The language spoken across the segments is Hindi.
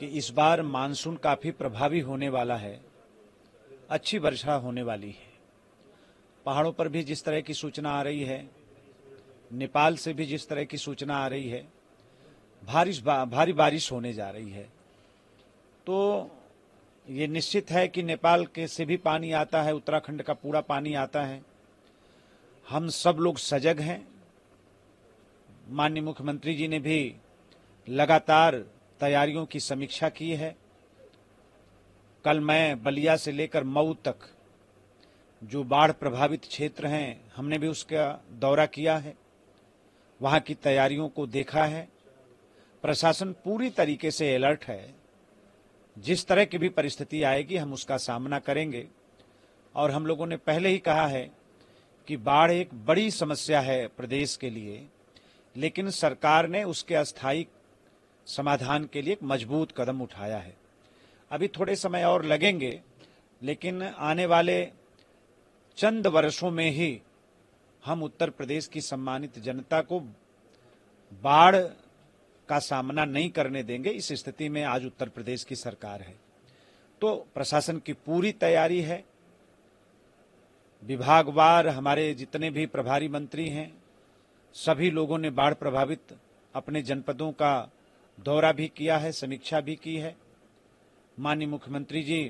कि इस बार मानसून काफी प्रभावी होने वाला है अच्छी वर्षा होने वाली है पहाड़ों पर भी जिस तरह की सूचना आ रही है नेपाल से भी जिस तरह की सूचना आ रही है भारी बा, भारी बारिश होने जा रही है तो ये निश्चित है कि नेपाल के से भी पानी आता है उत्तराखंड का पूरा पानी आता है हम सब लोग सजग हैं माननीय मुख्यमंत्री जी ने भी लगातार तैयारियों की समीक्षा की है कल मैं बलिया से लेकर मऊ तक जो बाढ़ प्रभावित क्षेत्र हैं हमने भी उसका दौरा किया है वहां की तैयारियों को देखा है प्रशासन पूरी तरीके से अलर्ट है जिस तरह की भी परिस्थिति आएगी हम उसका सामना करेंगे और हम लोगों ने पहले ही कहा है कि बाढ़ एक बड़ी समस्या है प्रदेश के लिए लेकिन सरकार ने उसके अस्थायी समाधान के लिए एक मजबूत कदम उठाया है अभी थोड़े समय और लगेंगे लेकिन आने वाले चंद वर्षों में ही हम उत्तर प्रदेश की सम्मानित जनता को बाढ़ का सामना नहीं करने देंगे इस स्थिति में आज उत्तर प्रदेश की सरकार है तो प्रशासन की पूरी तैयारी है विभागवार हमारे जितने भी प्रभारी मंत्री हैं सभी लोगों ने बाढ़ प्रभावित अपने जनपदों का दौरा भी किया है समीक्षा भी की है माननीय मुख्यमंत्री जी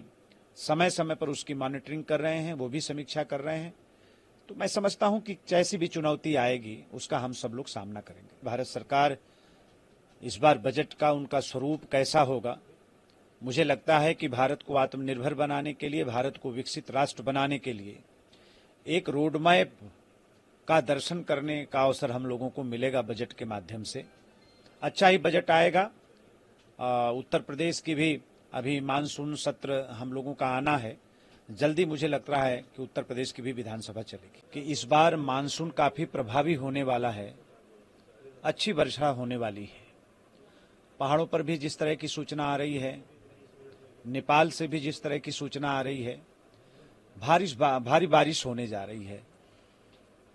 समय समय पर उसकी मॉनिटरिंग कर रहे हैं वो भी समीक्षा कर रहे हैं तो मैं समझता हूं कि जैसी भी चुनौती आएगी उसका हम सब लोग सामना करेंगे भारत सरकार इस बार बजट का उनका स्वरूप कैसा होगा मुझे लगता है कि भारत को आत्मनिर्भर बनाने के लिए भारत को विकसित राष्ट्र बनाने के लिए एक रोडमैप का दर्शन करने का अवसर हम लोगों को मिलेगा बजट के माध्यम से अच्छा ही बजट आएगा आ, उत्तर प्रदेश की भी अभी मानसून सत्र हम लोगों का आना है जल्दी मुझे लग रहा है कि उत्तर प्रदेश की भी विधानसभा चलेगी कि इस बार मानसून काफी प्रभावी होने वाला है अच्छी वर्षा होने वाली है पहाड़ों पर भी जिस तरह की सूचना आ रही है नेपाल से भी जिस तरह की सूचना आ रही है भारी भारी बारिश होने जा रही है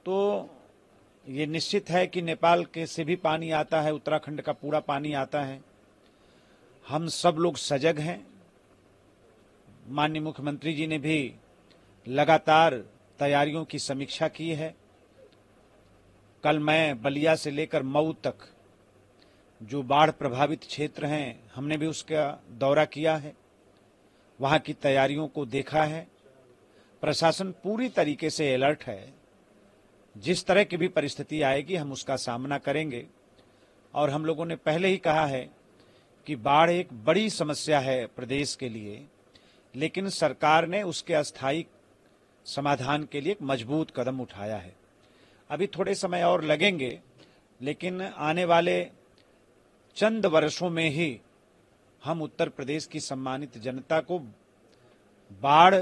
तो ये निश्चित है कि नेपाल के से भी पानी आता है उत्तराखंड का पूरा पानी आता है हम सब लोग सजग हैं माननीय मुख्यमंत्री जी ने भी लगातार तैयारियों की समीक्षा की है कल मैं बलिया से लेकर मऊ तक जो बाढ़ प्रभावित क्षेत्र हैं हमने भी उसका दौरा किया है वहां की तैयारियों को देखा है प्रशासन पूरी तरीके से अलर्ट है जिस तरह की भी परिस्थिति आएगी हम उसका सामना करेंगे और हम लोगों ने पहले ही कहा है कि बाढ़ एक बड़ी समस्या है प्रदेश के लिए लेकिन सरकार ने उसके अस्थायी समाधान के लिए एक मजबूत कदम उठाया है अभी थोड़े समय और लगेंगे लेकिन आने वाले चंद वर्षों में ही हम उत्तर प्रदेश की सम्मानित जनता को बाढ़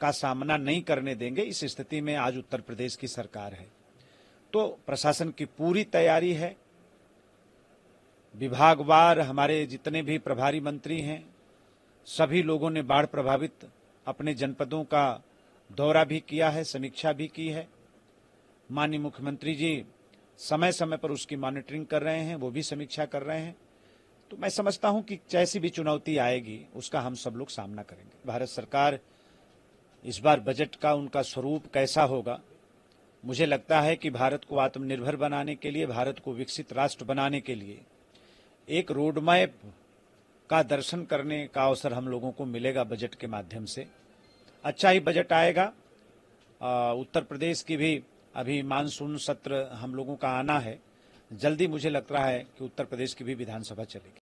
का सामना नहीं करने देंगे इस स्थिति में आज उत्तर प्रदेश की सरकार है तो प्रशासन की पूरी तैयारी है विभागवार हमारे जितने भी प्रभारी मंत्री हैं सभी लोगों ने बाढ़ प्रभावित अपने जनपदों का दौरा भी किया है समीक्षा भी की है माननीय मुख्यमंत्री जी समय समय पर उसकी मॉनिटरिंग कर रहे हैं वो भी समीक्षा कर रहे हैं तो मैं समझता हूं कि जैसी भी चुनौती आएगी उसका हम सब लोग सामना करेंगे भारत सरकार इस बार बजट का उनका स्वरूप कैसा होगा मुझे लगता है कि भारत को आत्मनिर्भर बनाने के लिए भारत को विकसित राष्ट्र बनाने के लिए एक रोडमैप का दर्शन करने का अवसर हम लोगों को मिलेगा बजट के माध्यम से अच्छा ही बजट आएगा आ, उत्तर प्रदेश की भी अभी मानसून सत्र हम लोगों का आना है जल्दी मुझे लग रहा है कि उत्तर प्रदेश की भी विधानसभा चलेगी